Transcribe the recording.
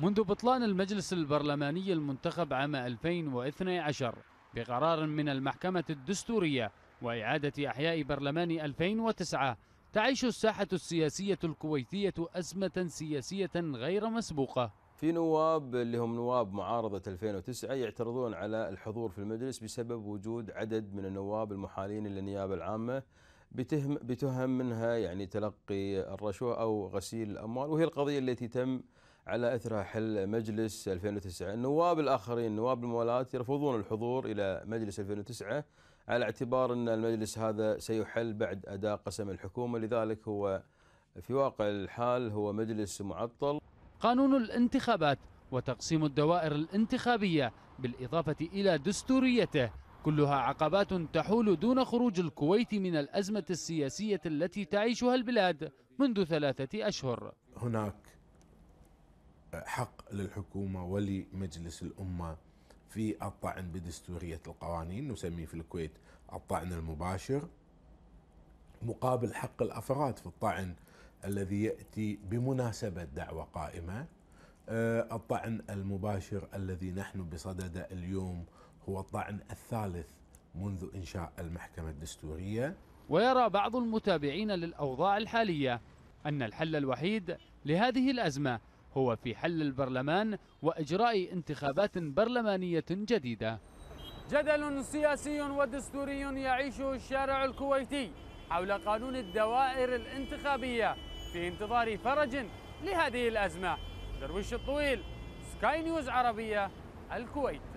منذ بطلان المجلس البرلماني المنتخب عام 2012 بقرار من المحكمة الدستورية وإعادة إحياء برلمان 2009 تعيش الساحة السياسية الكويتية أزمة سياسية غير مسبوقة في نواب اللي هم نواب معارضة 2009 يعترضون على الحضور في المجلس بسبب وجود عدد من النواب المحالين للنيابة العامة بتهم بتهم منها يعني تلقي الرشوة أو غسيل الأموال وهي القضية التي تم على اثرها حل مجلس 2009 النواب الاخرين نواب الموالات يرفضون الحضور الى مجلس 2009 على اعتبار ان المجلس هذا سيحل بعد اداء قسم الحكومه لذلك هو في واقع الحال هو مجلس معطل قانون الانتخابات وتقسيم الدوائر الانتخابيه بالاضافه الى دستوريته كلها عقبات تحول دون خروج الكويت من الازمه السياسيه التي تعيشها البلاد منذ ثلاثه اشهر هناك حق للحكومة ولمجلس الأمة في الطعن بدستورية القوانين نسميه في الكويت الطعن المباشر مقابل حق الأفراد في الطعن الذي يأتي بمناسبة دعوة قائمة آه، الطعن المباشر الذي نحن بصدده اليوم هو الطعن الثالث منذ إنشاء المحكمة الدستورية ويرى بعض المتابعين للأوضاع الحالية أن الحل الوحيد لهذه الأزمة هو في حل البرلمان وإجراء انتخابات برلمانية جديدة جدل سياسي ودستوري يعيشه الشارع الكويتي حول قانون الدوائر الانتخابية في انتظار فرج لهذه الأزمة درويش الطويل سكاي نيوز عربية الكويت